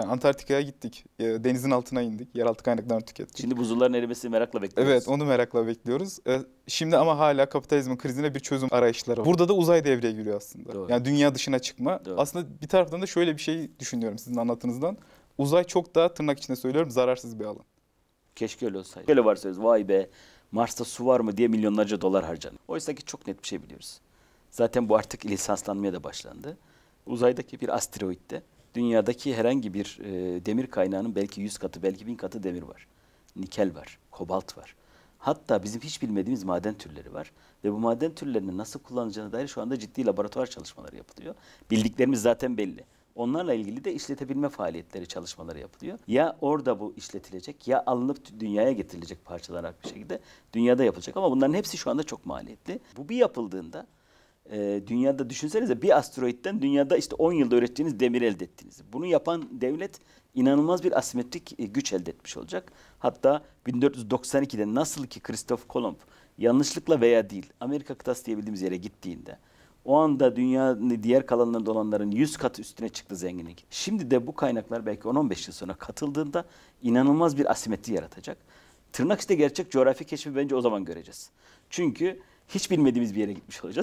Yani Antarktika'ya gittik. Denizin altına indik. Yeraltı kaynaklarını tükettik. Şimdi buzulların erimesini merakla bekliyoruz. Evet onu merakla bekliyoruz. Ee, şimdi ama hala kapitalizmin krizine bir çözüm arayışları var. Burada da uzay devreye giriyor aslında. Doğru. Yani dünya dışına çıkma. Doğru. Aslında bir taraftan da şöyle bir şey düşünüyorum sizin anlattığınızdan. Uzay çok daha tırnak içinde söylüyorum zararsız bir alan. Keşke öyle olsaydı. Böyle varsayız vay be Mars'ta su var mı diye milyonlarca dolar harcanıyor. Oysa ki çok net bir şey biliyoruz. Zaten bu artık lisanslanmaya da başlandı. Uzaydaki bir asteroitte dünyadaki herhangi bir e, demir kaynağının belki yüz katı, belki bin katı demir var. Nikel var, kobalt var. Hatta bizim hiç bilmediğimiz maden türleri var. Ve bu maden türlerini nasıl kullanacağına dair şu anda ciddi laboratuvar çalışmaları yapılıyor. Bildiklerimiz zaten belli. Onlarla ilgili de işletebilme faaliyetleri, çalışmaları yapılıyor. Ya orada bu işletilecek ya alınıp dünyaya getirilecek parçalanarak bir şekilde dünyada yapılacak. Ama bunların hepsi şu anda çok maliyetli. Bu bir yapıldığında ee, dünyada düşünsenize bir asteroitten dünyada işte 10 yılda ürettiğiniz demir elde ettiniz. Bunu yapan devlet inanılmaz bir asimetrik e, güç elde etmiş olacak. Hatta 1492'de nasıl ki Christoph Kolomb yanlışlıkla veya değil Amerika kıtası diye yere gittiğinde o anda dünyanın diğer kalanlarında olanların 100 katı üstüne çıktı zenginlik. Şimdi de bu kaynaklar belki 10-15 yıl sonra katıldığında inanılmaz bir asimetri yaratacak. Tırnak işte gerçek coğrafi keşfi bence o zaman göreceğiz. Çünkü hiç bilmediğimiz bir yere gitmiş olacağız.